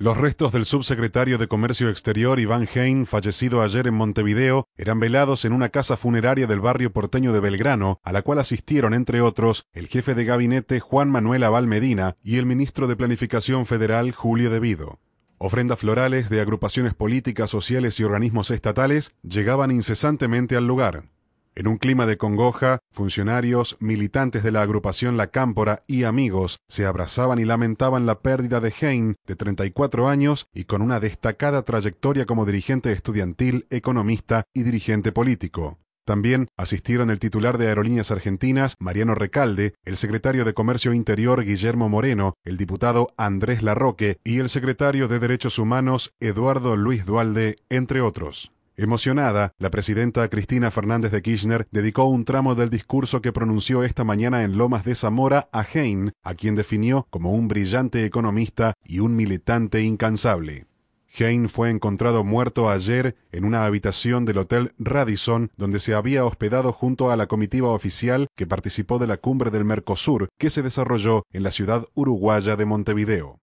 Los restos del subsecretario de Comercio Exterior Iván Hein, fallecido ayer en Montevideo, eran velados en una casa funeraria del barrio porteño de Belgrano, a la cual asistieron, entre otros, el jefe de gabinete Juan Manuel Abal Medina y el ministro de Planificación Federal Julio Devido. Ofrendas florales de agrupaciones políticas, sociales y organismos estatales llegaban incesantemente al lugar. En un clima de congoja, funcionarios, militantes de la agrupación La Cámpora y amigos se abrazaban y lamentaban la pérdida de Hein, de 34 años y con una destacada trayectoria como dirigente estudiantil, economista y dirigente político. También asistieron el titular de Aerolíneas Argentinas, Mariano Recalde, el secretario de Comercio Interior, Guillermo Moreno, el diputado Andrés Larroque y el secretario de Derechos Humanos, Eduardo Luis Dualde, entre otros. Emocionada, la presidenta Cristina Fernández de Kirchner dedicó un tramo del discurso que pronunció esta mañana en Lomas de Zamora a Hein, a quien definió como un brillante economista y un militante incansable. Hein fue encontrado muerto ayer en una habitación del Hotel Radisson, donde se había hospedado junto a la comitiva oficial que participó de la cumbre del Mercosur, que se desarrolló en la ciudad uruguaya de Montevideo.